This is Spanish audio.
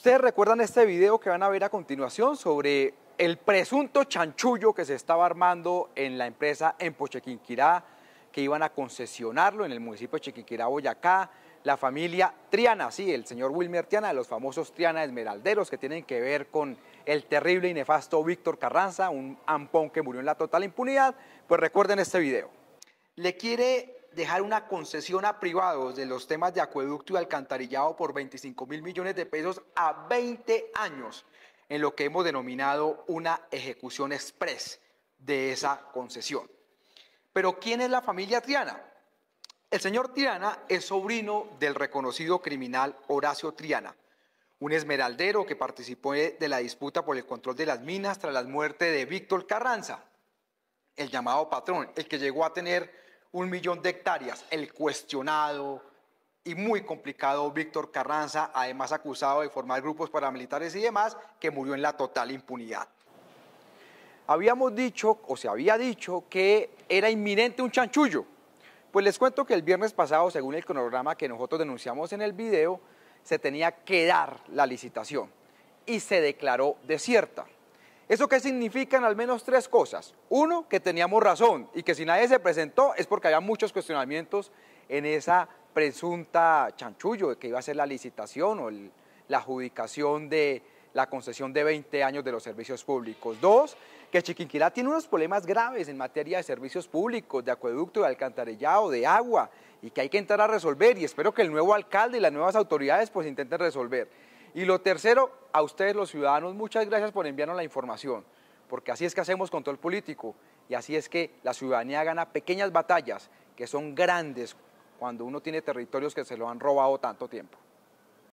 Ustedes recuerdan este video que van a ver a continuación sobre el presunto chanchullo que se estaba armando en la empresa en Pochequinquirá, que iban a concesionarlo en el municipio de Chiquinquirá, Boyacá, la familia Triana, sí, el señor Wilmer Triana, de los famosos Triana Esmeralderos, que tienen que ver con el terrible y nefasto Víctor Carranza, un ampón que murió en la total impunidad, pues recuerden este video. Le quiere dejar una concesión a privados de los temas de acueducto y alcantarillado por 25 mil millones de pesos a 20 años, en lo que hemos denominado una ejecución express de esa concesión. Pero ¿quién es la familia Triana? El señor Triana es sobrino del reconocido criminal Horacio Triana, un esmeraldero que participó de la disputa por el control de las minas tras la muerte de Víctor Carranza, el llamado patrón, el que llegó a tener un millón de hectáreas. El cuestionado y muy complicado Víctor Carranza, además acusado de formar grupos paramilitares y demás, que murió en la total impunidad. Habíamos dicho, o se había dicho, que era inminente un chanchullo. Pues les cuento que el viernes pasado, según el cronograma que nosotros denunciamos en el video, se tenía que dar la licitación y se declaró desierta. ¿Eso qué significan? Al menos tres cosas. Uno, que teníamos razón y que si nadie se presentó es porque había muchos cuestionamientos en esa presunta chanchullo de que iba a ser la licitación o la adjudicación de la concesión de 20 años de los servicios públicos. Dos, que Chiquinquirá tiene unos problemas graves en materia de servicios públicos, de acueducto, de alcantarillado, de agua, y que hay que entrar a resolver, y espero que el nuevo alcalde y las nuevas autoridades pues intenten resolver. Y lo tercero, a ustedes los ciudadanos, muchas gracias por enviarnos la información, porque así es que hacemos control político y así es que la ciudadanía gana pequeñas batallas que son grandes cuando uno tiene territorios que se lo han robado tanto tiempo.